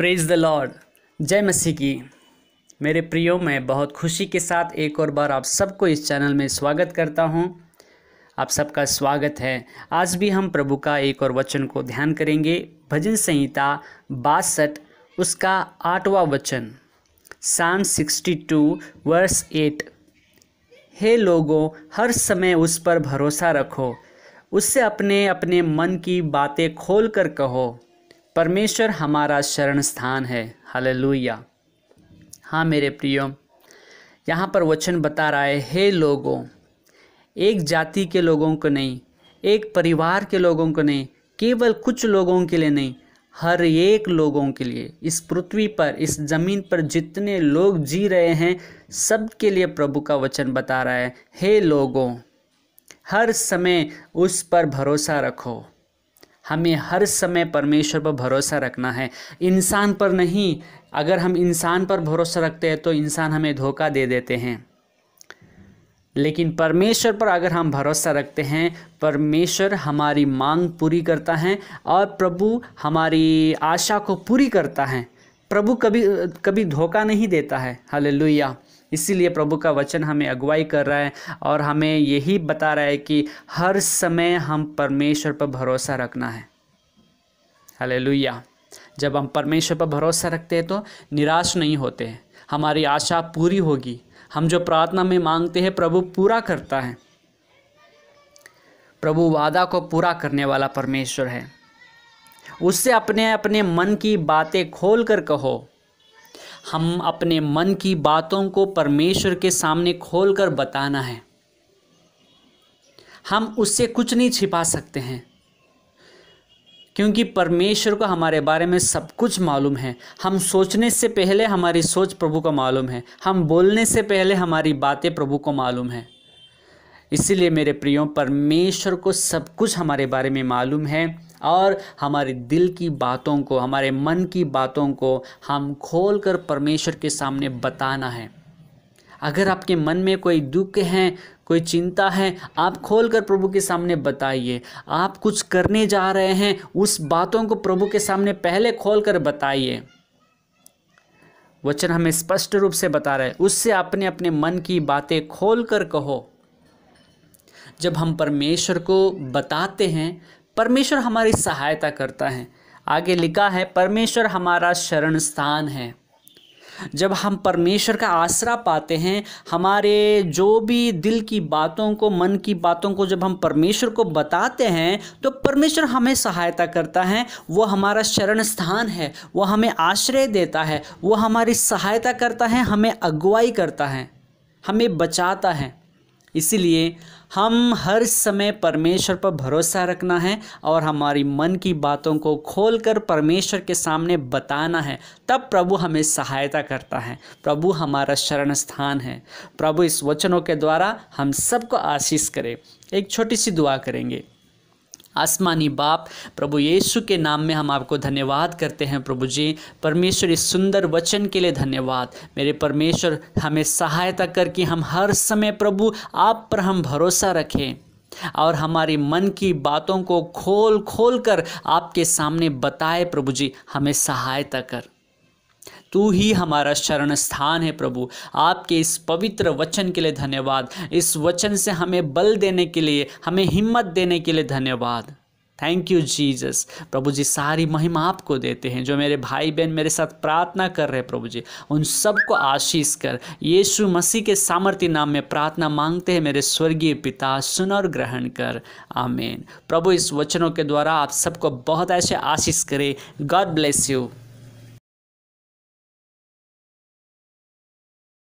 praise the Lord जय मसीह की मेरे प्रियो मैं बहुत खुशी के साथ एक और बार आप सबको इस चैनल में स्वागत करता हूं आप सबका स्वागत है आज भी हम प्रभु का एक और वचन को ध्यान करेंगे भजन संहिता बासठ उसका आठवां वचन साम 62 वर्स एट हे लोगों हर समय उस पर भरोसा रखो उससे अपने अपने मन की बातें खोल कर कहो परमेश्वर हमारा शरण स्थान है लुया हाँ मेरे प्रियो यहाँ पर वचन बता रहा है हे लोगों एक जाति के लोगों को नहीं एक परिवार के लोगों को नहीं केवल कुछ लोगों के लिए नहीं हर एक लोगों के लिए इस पृथ्वी पर इस ज़मीन पर जितने लोग जी रहे हैं सबके लिए प्रभु का वचन बता रहा है हे लोगों हर समय उस पर भरोसा रखो हमें हर समय परमेश्वर पर भरोसा रखना है इंसान पर नहीं अगर हम इंसान पर भरोसा रखते हैं तो इंसान हमें धोखा दे देते हैं लेकिन परमेश्वर पर अगर हम भरोसा रखते हैं परमेश्वर हमारी मांग पूरी करता है और प्रभु हमारी आशा को पूरी करता है प्रभु कभी कभी धोखा नहीं देता है हालेलुया इसीलिए प्रभु का वचन हमें अगुवाई कर रहा है और हमें यही बता रहा है कि हर समय हम परमेश्वर पर भरोसा रखना है हालेलुया जब हम परमेश्वर पर भरोसा रखते हैं तो निराश नहीं होते हैं हमारी आशा पूरी होगी हम जो प्रार्थना में मांगते हैं प्रभु पूरा करता है प्रभु वादा को पूरा करने वाला परमेश्वर है उससे अपने अपने मन की बातें खोल कर कहो हम अपने मन की बातों को परमेश्वर के सामने खोल कर बताना है हम उससे कुछ नहीं छिपा सकते हैं क्योंकि परमेश्वर को हमारे बारे में सब कुछ मालूम है हम सोचने से पहले हमारी सोच प्रभु को मालूम है हम बोलने से पहले हमारी बातें प्रभु को मालूम है इसीलिए मेरे प्रियो परमेश्वर को सब कुछ हमारे बारे में मालूम है और हमारे दिल की बातों को हमारे मन की बातों को हम खोल कर परमेश्वर के सामने बताना है अगर आपके मन में कोई दुख है कोई चिंता है आप खोल कर प्रभु के सामने बताइए आप कुछ करने जा रहे हैं उस बातों को प्रभु के सामने पहले खोल कर बताइए वचन हमें स्पष्ट रूप से बता रहे हैं उससे अपने अपने मन की बातें खोल कर कहो जब हम परमेश्वर को बताते हैं परमेश्वर हमारी सहायता करता है आगे लिखा है परमेश्वर हमारा शरण स्थान है जब हम परमेश्वर का आसरा पाते हैं हमारे जो भी दिल की बातों को मन की बातों को जब हम परमेश्वर को बताते हैं तो परमेश्वर हमें सहायता करता है वो हमारा शरण स्थान है वो हमें आश्रय देता है वो हमारी सहायता करता है हमें अगुवाई करता है हमें बचाता है इसीलिए हम हर समय परमेश्वर पर भरोसा रखना है और हमारी मन की बातों को खोलकर परमेश्वर के सामने बताना है तब प्रभु हमें सहायता करता है प्रभु हमारा शरण स्थान है प्रभु इस वचनों के द्वारा हम सबको आशीष करें एक छोटी सी दुआ करेंगे आसमानी बाप प्रभु यीशु के नाम में हम आपको धन्यवाद करते हैं प्रभु जी परमेश्वर इस सुंदर वचन के लिए धन्यवाद मेरे परमेश्वर हमें सहायता कर कि हम हर समय प्रभु आप पर हम भरोसा रखें और हमारे मन की बातों को खोल खोल कर आपके सामने बताए प्रभु जी हमें सहायता कर तू ही हमारा शरण स्थान है प्रभु आपके इस पवित्र वचन के लिए धन्यवाद इस वचन से हमें बल देने के लिए हमें हिम्मत देने के लिए धन्यवाद थैंक यू जीसस प्रभु जी सारी महिमा आपको देते हैं जो मेरे भाई बहन मेरे साथ प्रार्थना कर रहे हैं प्रभु जी उन सबको आशीष कर यीशु मसीह के सामर्थ्य नाम में प्रार्थना मांगते हैं मेरे स्वर्गीय पिता सुन और ग्रहण कर आमेन प्रभु इस वचनों के द्वारा आप सबको बहुत ऐसे आशीष करे गॉड ब्लेस यू